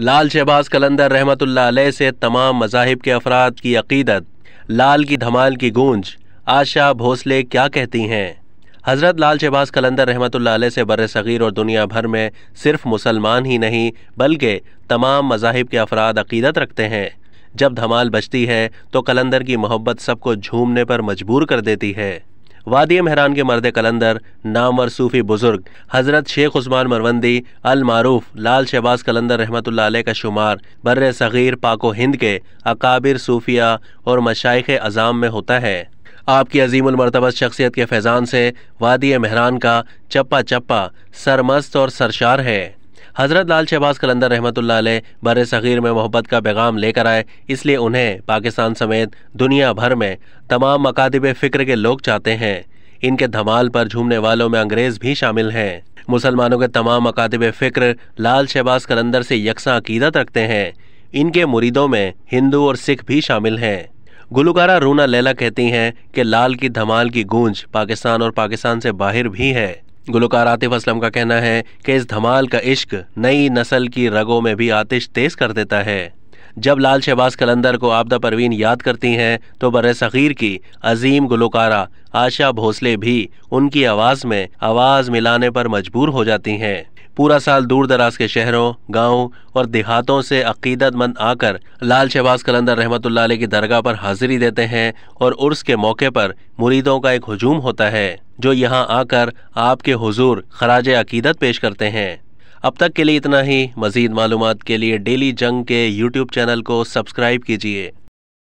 लाल शहबाज कलंदर रहमतुल्ला से तमाम मजाहब के अफराद की अकीदत लाल की धमाल की गूंज आशा भोसले क्या कहती हैं हज़रत लाल शहबाज कलंदर रहमत से बर सग़ीर और दुनिया भर में सिर्फ मुसलमान ही नहीं बल्कि तमाम मजाहब के अफराद अकीदत रखते हैं जब धमाल बचती है तो कलंदर की मोहब्बत सबको झूमने पर मजबूर कर देती है वादी महरान के मर्द कलंदर नामवर सूफ़ी बुज़ुर्ग हज़रत शेख उस्मान मरवंदी अलमारूफ लाल शहबाज कलंदर रहमत का शुमार बर सग़ीर पाको हिंद के अकाबिर सूफिया और मशाइ अज़ाम में होता है आपकी अजीमरतबा शख्सियत के फैज़ान से वादी महरान का चप्पा चप्पा सरमस्त और सरशार है हज़रत लाल शहबाज कलंदर रहमत बर सग़ीर में मोहब्बत का पैगाम लेकर आए इसलिए उन्हें पाकिस्तान समेत दुनिया भर में तमाम मकादब फ़िक्र के लोग चाहते हैं इनके धमाल पर झूमने वालों में अंग्रेज़ भी शामिल हैं मुसलमानों के तमाम मकादब फ़िक्र लाल शहबाज कलंदर से यकसा अकीदत रखते हैं इनके मुरीदों में हिंदू और सिख भी शामिल हैं गुलकारा रूना लैला कहती हैं कि लाल की धमाल की गूंज पाकिस्तान और पाकिस्तान से बाहर भी है गुलकार आतिफ असलम का कहना है कि इस धमाल का इश्क नई नस्ल की रगों में भी आतिश तेज़ कर देता है जब लाल शहबाज कलंदर को आपदा परवीन याद करती हैं तो बर सग़ीर की अजीम गुलकारा आशा भोसले भी उनकी आवाज़ में आवाज़ मिलाने पर मजबूर हो जाती हैं पूरा साल दूर दराज के शहरों गाँव और देहातों से अकीदतमंद आकर लाल शहबाज कलंदर रहमत की दरगाह पर हाजिरी देते हैं और उर्स के मौके पर मुरीदों का एक हजूम होता है जो यहाँ आकर आपके हुजूर खराज अकीदत पेश करते हैं अब तक के लिए इतना ही मज़ीद मालूम के लिए डेली जंग के यूट्यूब चैनल को सब्सक्राइब कीजिए